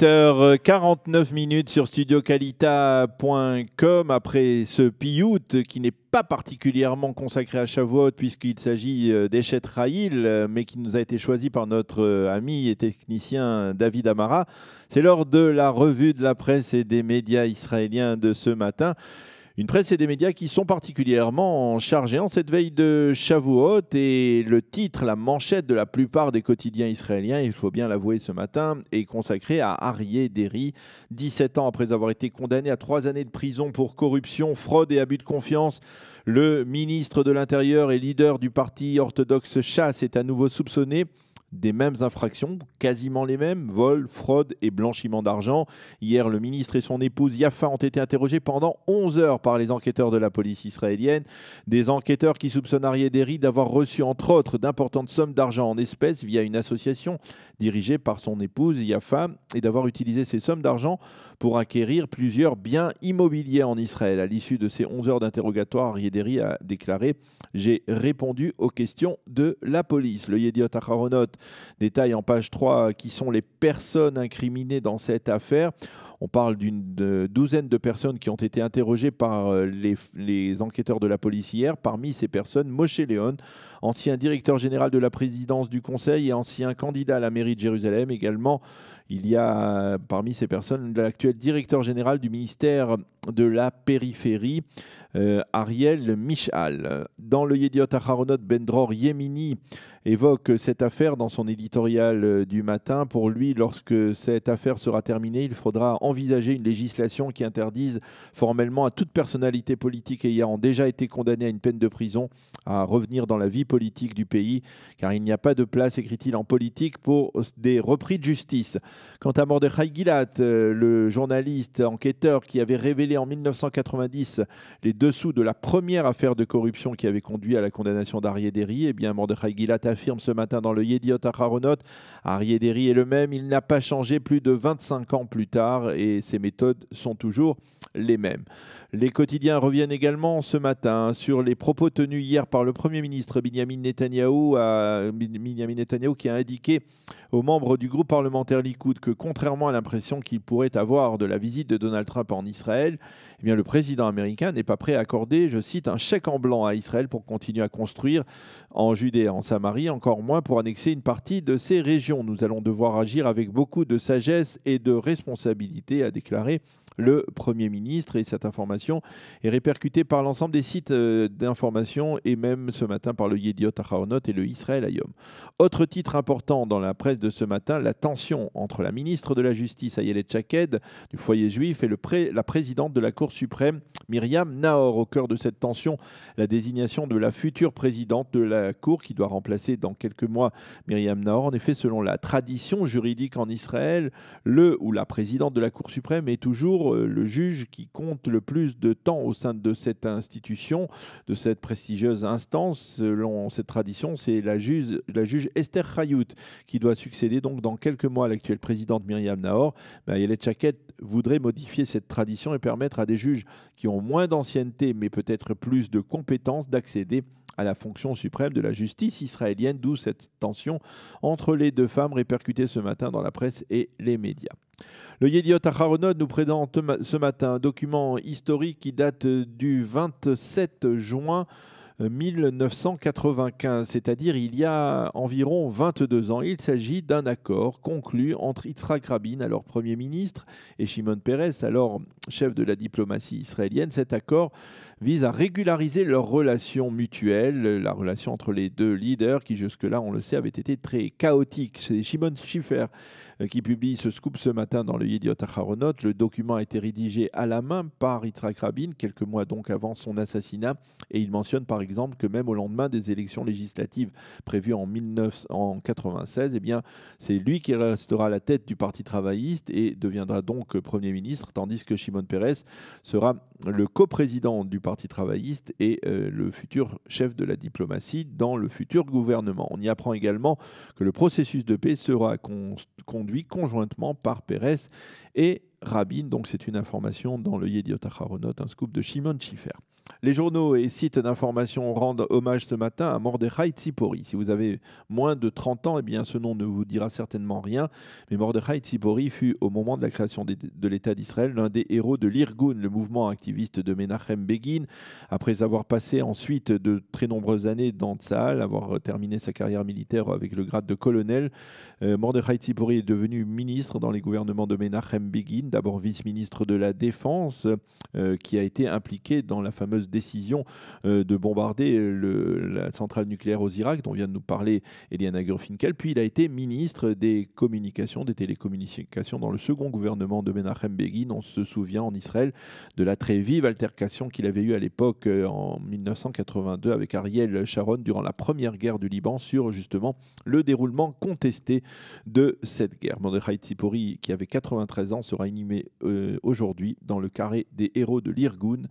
18h49 minutes sur studioqualita.com après ce piout qui n'est pas particulièrement consacré à Shavuot puisqu'il s'agit euh, d'Echet Raïl euh, mais qui nous a été choisi par notre euh, ami et technicien David Amara. C'est lors de la revue de la presse et des médias israéliens de ce matin. Une presse et des médias qui sont particulièrement chargés en cette veille de Shavuot et le titre, la manchette de la plupart des quotidiens israéliens, il faut bien l'avouer ce matin, est consacré à Arié Derry, 17 ans après avoir été condamné à trois années de prison pour corruption, fraude et abus de confiance. Le ministre de l'Intérieur et leader du parti orthodoxe Chasse est à nouveau soupçonné des mêmes infractions, quasiment les mêmes, vols, fraude et blanchiment d'argent. Hier, le ministre et son épouse Yafa ont été interrogés pendant 11 heures par les enquêteurs de la police israélienne, des enquêteurs qui soupçonnent Derry d'avoir reçu entre autres d'importantes sommes d'argent en espèces via une association dirigée par son épouse Yafa et d'avoir utilisé ces sommes d'argent pour acquérir plusieurs biens immobiliers en Israël. À l'issue de ces 11 heures d'interrogatoire, Yederi a déclaré J'ai répondu aux questions de la police. Le Yediot Acharonot détaille en page 3 qui sont les personnes incriminées dans cette affaire. On parle d'une douzaine de personnes qui ont été interrogées par euh, les, enquêteurs de la police hier. Parmi ces personnes, Moshe Léon, ancien directeur général de la présidence du Conseil et ancien candidat à la mairie de Jérusalem. Également, il y a euh, parmi ces personnes l'actuel directeur général du ministère de la périphérie, euh, Ariel Michal. Dans le Yediot Aharonot, Bendror Yemini évoque cette affaire dans son éditorial euh, du matin. Pour lui, lorsque cette affaire sera terminée, il faudra envisager une législation qui interdise formellement à toute personnalité politique ayant déjà été condamnée à une peine de prison à revenir dans la vie politique du pays, car il n'y a pas de place, écrit-il, en politique pour des repris de justice. Quant à Mordechai Gilat, euh, le journaliste enquêteur qui avait révélé en 1990 les dessous de la première affaire de corruption qui avait conduit à la condamnation d'Arié eh bien Mordechai Gilat affirme ce matin dans le Yediot Aharonot, Arié est le même, il n'a pas changé plus de 25 ans plus tard et ses méthodes sont toujours les mêmes. Les quotidiens reviennent également ce matin sur les propos tenus hier par le Premier ministre Benjamin Netanyahu, qui a indiqué aux membres du groupe parlementaire Likoud que contrairement à l'impression qu'ils pourraient avoir de la visite de Donald Trump en Israël, eh bien, le président américain n'est pas prêt à accorder, je cite, un chèque en blanc à Israël pour continuer à construire en Judée, et en Samarie, encore moins pour annexer une partie de ces régions. Nous allons devoir agir avec beaucoup de sagesse et de responsabilité, a déclaré le Premier ministre. Et cette information est répercutée par l'ensemble des sites euh, d'information et même ce matin par le Yediot Aharonot et le Israël Ayom. Autre titre important dans la presse de ce matin, la tension entre la ministre de la Justice, Ayelet Chaked, du foyer juif, et la présidente de la Cour suprême, Myriam Nahor. Au cœur de cette tension, la désignation de la future présidente de la Cour qui doit remplacer dans quelques mois Myriam Naor. En effet, selon la tradition juridique en Israël, le ou la présidente de la Cour suprême est toujours euh, le juge qui compte le plus de temps au sein de cette institution, de cette prestigieuse instance. Selon cette tradition, c'est la juge, Esther Khayout qui doit succéder donc dans quelques mois à l'actuelle présidente Myriam Nahor. Mais Chaket voudrait modifier cette tradition et permettre à des juges qui ont moins d'ancienneté mais peut-être plus de compétences d'accéder à la fonction suprême de la justice israélienne, d'où cette tension entre les deux femmes répercutée ce matin dans la presse et les médias. Le Yediot Aharonot nous présente ce matin un document historique qui date du 27 juin 1995, euh, c'est-à-dire il y a environ 22 ans. Il s'agit d'un accord conclu entre Yitzhak Rabin, alors Premier ministre, et Shimon Peres, alors chef de la diplomatie israélienne. Cet accord vise à régulariser leurs relations mutuelles, la relation entre les deux leaders qui jusque-là, on le sait, avait été très chaotique. C'est Shimon Schiffer, euh, qui publie ce scoop ce matin dans le Yediot Aharonot. Le document a été rédigé à la main par Yitzhak Rabin, quelques mois donc avant son assassinat, et il mentionne par exemple que même au lendemain des élections législatives prévues en 1996, eh bien, c'est lui qui restera à la tête du Parti travailliste et deviendra donc Premier ministre, tandis que Shimon Peres sera le coprésident du Parti travailliste et euh, le futur chef de la diplomatie dans le futur gouvernement. On y apprend également que le processus de paix sera conduit conjointement par Pérez et Rabin. Donc c'est une information dans le Yediot Aharonot, un scoop de Shimon Schiffer. Les journaux et sites d'information rendent hommage ce matin à Mordechai Tsipori. Si vous avez moins de 30 ans, eh bien, ce nom ne vous dira certainement rien, mais Mordechai Tsipori fut, au moment de la création de l'État d'Israël, l'un des héros de l'Irgun, le mouvement activiste de Menachem Begin. Après avoir passé ensuite de très nombreuses années dans Tzahal, avoir terminé sa carrière militaire avec le grade de colonel, euh, Mordechai Tsipori est devenu ministre dans les gouvernements de Menachem Begin, d'abord vice-ministre de la Défense, euh, qui a été impliqué dans la fameuse décision euh, de bombarder la centrale nucléaire aux Irak, dont vient de nous parler Eliana Gurfinkel. Puis il a été ministre des communications, des télécommunications dans le second gouvernement de Menachem Begin. On se souvient en Israël de la très vive altercation qu'il avait eue à l'époque euh, en 1982 avec Ariel Sharon durant la première guerre du Liban sur justement le déroulement contesté de cette guerre. Mordechai Tsipouri, qui avait 93 ans, sera inhumé euh, aujourd'hui dans le carré des héros de l'Irgun,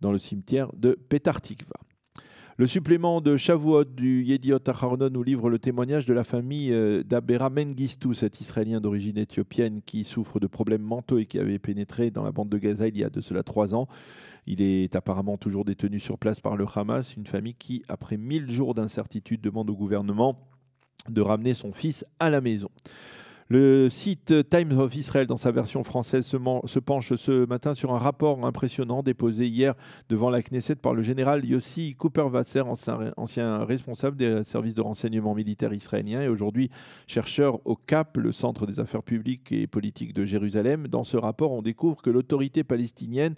dans le cimetière de Petartikva. Le supplément de Shavuot du Yediot Aharonon nous livre le témoignage de la famille euh, d'Abera Mengistu, cet Israélien d'origine éthiopienne qui souffre de problèmes mentaux et qui avait pénétré dans la bande de Gaza il y a de cela trois ans. Il est apparemment toujours détenu sur place par le Hamas, une famille qui, après mille jours d'incertitude, demande au gouvernement de ramener son fils à la maison. Le site Times of Israel, dans sa version française, se, penche ce matin sur un rapport impressionnant déposé hier devant la Knesset par le général Yossi Cooper-Vasser, ancien, responsable des services de renseignement militaire israélien et aujourd'hui chercheur au CAP, le Centre des affaires publiques et politiques de Jérusalem. Dans ce rapport, on découvre que l'autorité palestinienne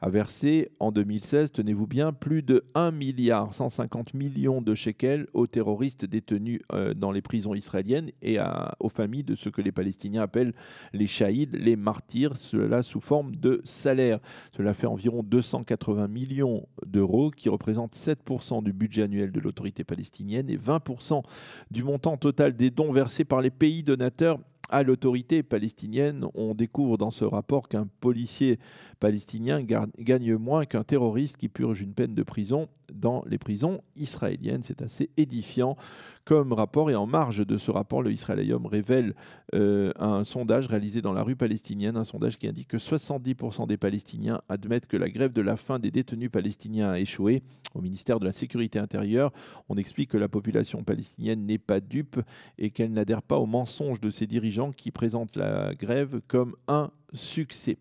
a versé en 2016, tenez-vous bien, plus de 1 milliard 150 millions de shekels aux terroristes détenus euh, dans les prisons israéliennes et à, aux familles de ceux que les Palestiniens appellent les Shaïdes, les martyrs, cela sous forme de salaire. Cela fait environ 280 millions d'euros, qui représentent 7% du budget annuel de l'autorité palestinienne et 20% du montant total des dons versés par les pays donateurs à l'autorité palestinienne. On découvre dans ce rapport qu'un policier palestinien gagne moins qu'un terroriste qui purge une peine de prison dans les prisons israéliennes. C'est assez édifiant comme rapport. Et en marge de ce rapport, le Israélium révèle euh, un sondage réalisé dans la rue palestinienne, un sondage qui indique que 70% des Palestiniens admettent que la grève de la faim des détenus palestiniens a échoué. Au ministère de la Sécurité intérieure, on explique que la population palestinienne n'est pas dupe et qu'elle n'adhère pas aux mensonges de ses dirigeants qui présentent la grève comme un succès.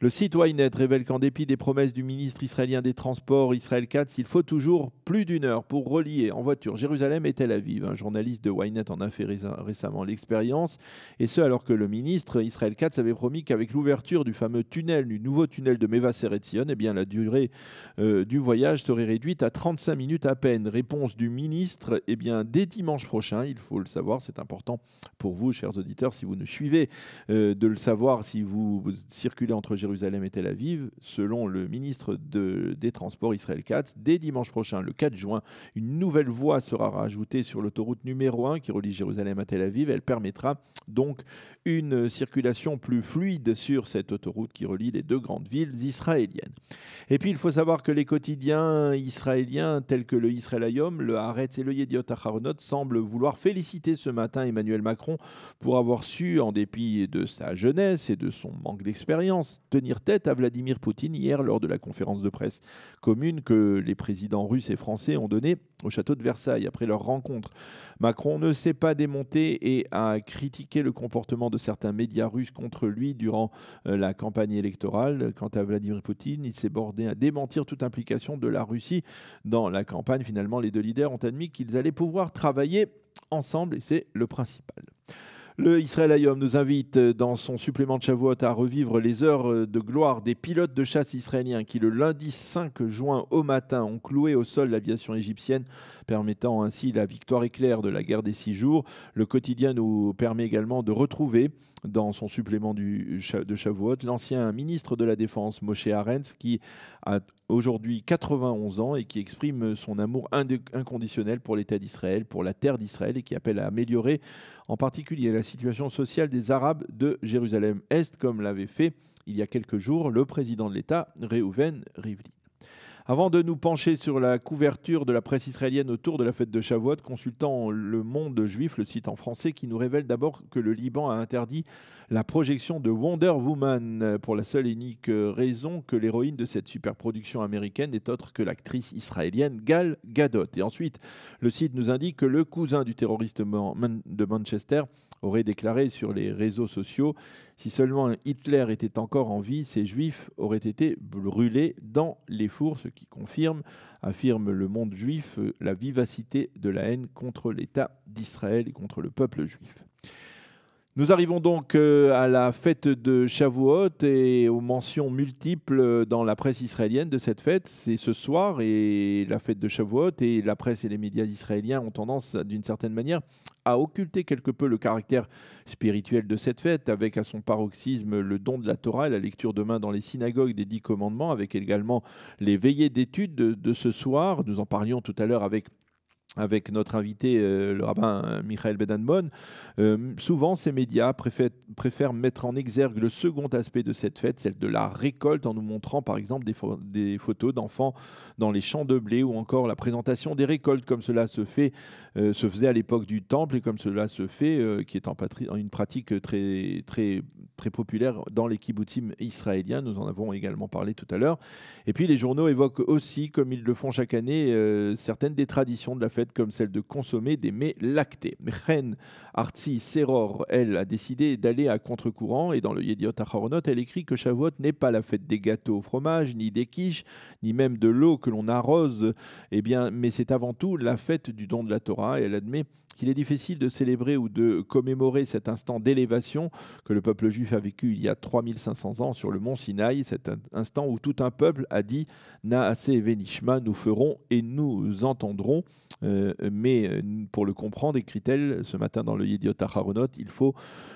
Le site Ynet révèle qu'en dépit des promesses du ministre israélien des Transports Israël Katz, il faut toujours plus d'une heure pour relier en voiture Jérusalem et Tel Aviv. Un journaliste de Ynet en a fait récemment l'expérience, et ce alors que le ministre Israël Katz avait promis qu'avec l'ouverture du fameux tunnel, du nouveau tunnel de Meva Seretzion, eh bien la durée euh, du voyage serait réduite à 35 minutes à peine. Réponse du ministre, eh bien dès dimanche prochain, il faut le savoir, c'est important pour vous, chers auditeurs, si vous nous suivez, euh, de le savoir si vous vous, circulez entre Jérusalem et Tel Aviv, selon le ministre des Transports Israël Katz, dès dimanche prochain, le 4 juin, une nouvelle voie sera rajoutée sur l'autoroute numéro 1 qui relie Jérusalem à Tel Aviv. Elle permettra donc une circulation plus fluide sur cette autoroute qui relie les deux grandes villes israéliennes. Et puis il faut savoir que les quotidiens israéliens tels que le Israel le Haaretz et le Yediot Aharonot semblent vouloir féliciter ce matin Emmanuel Macron pour avoir su, en dépit de sa jeunesse et de son manque d'expérience, tenir tête à Vladimir Poutine hier lors de la conférence de presse commune que les présidents russes et français ont donnée au château de Versailles après leur rencontre. Macron ne s'est pas démonté et a critiqué le comportement de certains médias russes contre lui durant euh, la campagne électorale. Quant à Vladimir Poutine, il s'est bordé à démentir toute implication de la Russie dans la campagne. Finalement, les deux leaders ont admis qu'ils allaient pouvoir travailler ensemble et c'est le principal. Le Israël Ayom nous invite euh, dans son supplément de Shavuot à revivre les heures euh, de gloire des pilotes de chasse israéliens qui le lundi 5 juin au matin ont cloué au sol l'aviation égyptienne, permettant ainsi la victoire éclair de la guerre des six jours. Le quotidien nous permet également de retrouver dans son supplément de Shavuot, l'ancien ministre de la Défense Moshe Arens, qui a aujourd'hui 91 ans et qui exprime son amour inconditionnel pour l'État d'Israël, pour la terre d'Israël et qui appelle à améliorer en particulier la situation sociale des Arabes de Jérusalem-Est, comme l'avait fait il y a quelques jours le président de l'État, Reuven Rivli. Avant de nous pencher sur la couverture de la presse israélienne autour de la fête de Shavuot, consultant Le Monde Juif, le site en français, qui nous révèle d'abord que le Liban a interdit la projection de Wonder Woman pour la seule et unique raison que l'héroïne de cette superproduction américaine n'est autre que l'actrice israélienne Gal Gadot. Et ensuite, le site nous indique que le cousin du terroriste de Manchester aurait déclaré sur les réseaux sociaux Si seulement Hitler était encore en vie, ces juifs auraient été brûlés dans les fours, ce qui confirme, affirme le monde juif, euh, la vivacité de la haine contre l'État d'Israël et contre le peuple juif. Nous arrivons donc euh, à la fête de Shavuot et aux mentions multiples dans la presse israélienne de cette fête. C'est ce soir et la fête de Shavuot et la presse et les médias israéliens ont tendance d'une certaine manière à occulter quelque peu le caractère spirituel de cette fête avec à son paroxysme le don de la Torah et la lecture demain dans les synagogues des dix commandements avec également les veillées d'études de, de ce soir. Nous en parlions tout à l'heure avec avec notre invité, euh, le rabbin euh, Michael Bedanmon. Euh, souvent ces médias préfèrent, mettre en exergue le second aspect de cette fête, celle de la récolte, en nous montrant par exemple des, des photos d'enfants dans les champs de blé ou encore la présentation des récoltes, comme cela se, fait, se faisait à l'époque du Temple et comme cela se fait, qui est en une pratique très, très, très populaire dans les kibbutzim israéliens. Nous en avons également parlé tout à l'heure. Et puis les journaux évoquent aussi, comme ils le font chaque année, certaines des traditions de la fête comme celle de consommer des mets lactés. Mechen Artsi Seror, elle, a décidé d'aller à contre-courant et dans le Yediot Acharonot, elle écrit que Shavuot n'est pas la fête des gâteaux au fromage, ni des quiches, ni même de l'eau que l'on arrose, eh bien, mais c'est avant tout la fête du don de la Torah et elle admet qu'il est difficile de célébrer ou de commémorer cet instant d'élévation que le peuple juif a vécu il y a 3500 ans sur le mont Sinaï, cet instant où tout un peuple a dit Naaseh Venishma, nous ferons et nous entendrons. Euh, mais euh, pour le comprendre, écrit-elle ce matin dans le Yediot Aharonot, il faut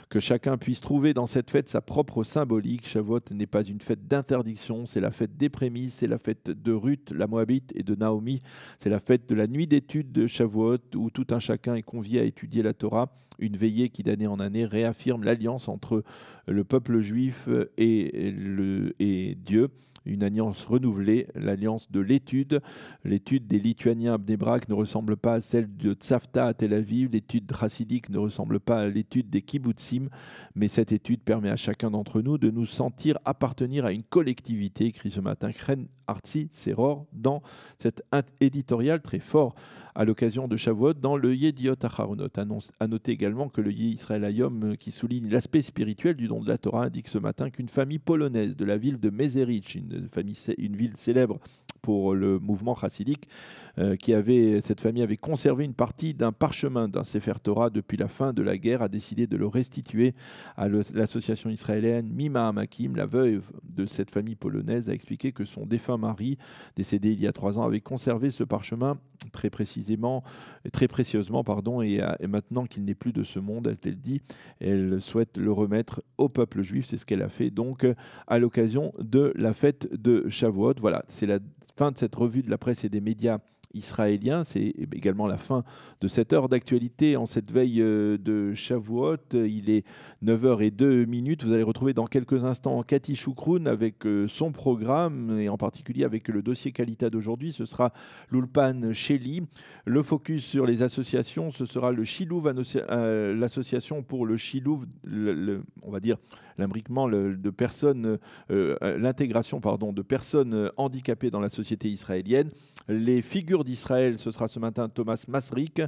que chacun puisse trouver dans cette fête sa propre symbolique. Shavuot n'est pas une fête d'interdiction, c'est la fête des prémices, c'est la fête de Ruth, la Moabite, et de Naomi. C'est la fête de la nuit d'études de Shavuot, où tout un chacun est convié à étudier la Torah. Une veillée qui, d'année en année, réaffirme l'alliance entre le peuple juif et, Dieu une alliance renouvelée, l'alliance de l'étude. L'étude des Lituaniens à ne ressemble ressemble pas à celle de Tsafta à Tel Aviv, l'étude racidique ne ressemble pas à l'étude des kibbutzim, mais cette étude permet à chacun d'entre nous de nous sentir appartenir à une collectivité, écrit ce matin Kren Artsi Seror dans cet éditorial très fort à l'occasion de Shavuot dans le Yediot annonce À noter également que le Israël Ayom, euh, qui souligne l'aspect spirituel du don de la Torah, indique ce matin qu'une famille polonaise de la ville de Mezerich, une, famille, une ville célèbre pour le mouvement chassidique, euh, qui avait, cette famille avait conservé une partie d'un parchemin d'un Sefer Torah depuis la fin de la guerre, a décidé de le restituer à l'association israélienne Mima Hamakim. La veuve de cette famille polonaise a expliqué que son défunt mari, décédé il y a trois ans, avait conservé ce parchemin très précisément, très précieusement, pardon, et, maintenant qu'il n'est plus de ce monde, a dit, elle souhaite le remettre au peuple juif. C'est ce qu'elle a fait donc à l'occasion de la fête de Shavuot. Voilà, c'est la fin de cette revue de la presse et des médias israélien. C'est également la fin de cette heure d'actualité en cette veille euh, de Shavuot. Il est 9h02 minutes. Vous allez retrouver dans quelques instants Cathy Choukroun avec euh, son programme et en particulier avec le dossier Qualita d'aujourd'hui. Ce sera l'Ulpan Shelly. Le focus sur les associations, ce sera le euh, l'association pour le Chilouv, on va dire l'imbriquement de personnes, l'intégration pardon de personnes handicapées dans la société israélienne. Les figures d'Israël, ce sera ce matin Thomas Masrik,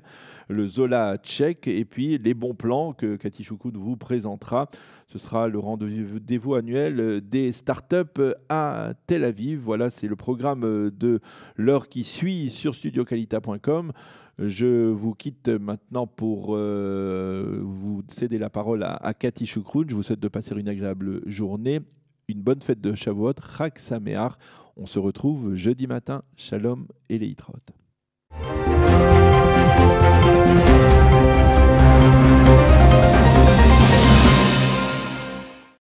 le Zola tchèque, et puis les bons plans que Cathy Choukoud vous présentera. Ce sera le rendez-vous annuel des startups à Tel Aviv. Voilà, c'est le programme de l'heure qui suit sur studioqualita.com. Je vous quitte maintenant pour euh, vous céder la parole à, à Cathy Je vous souhaite de passer une agréable journée une bonne fête de Shavuot, Chag Sameach. On se retrouve jeudi matin. Shalom et les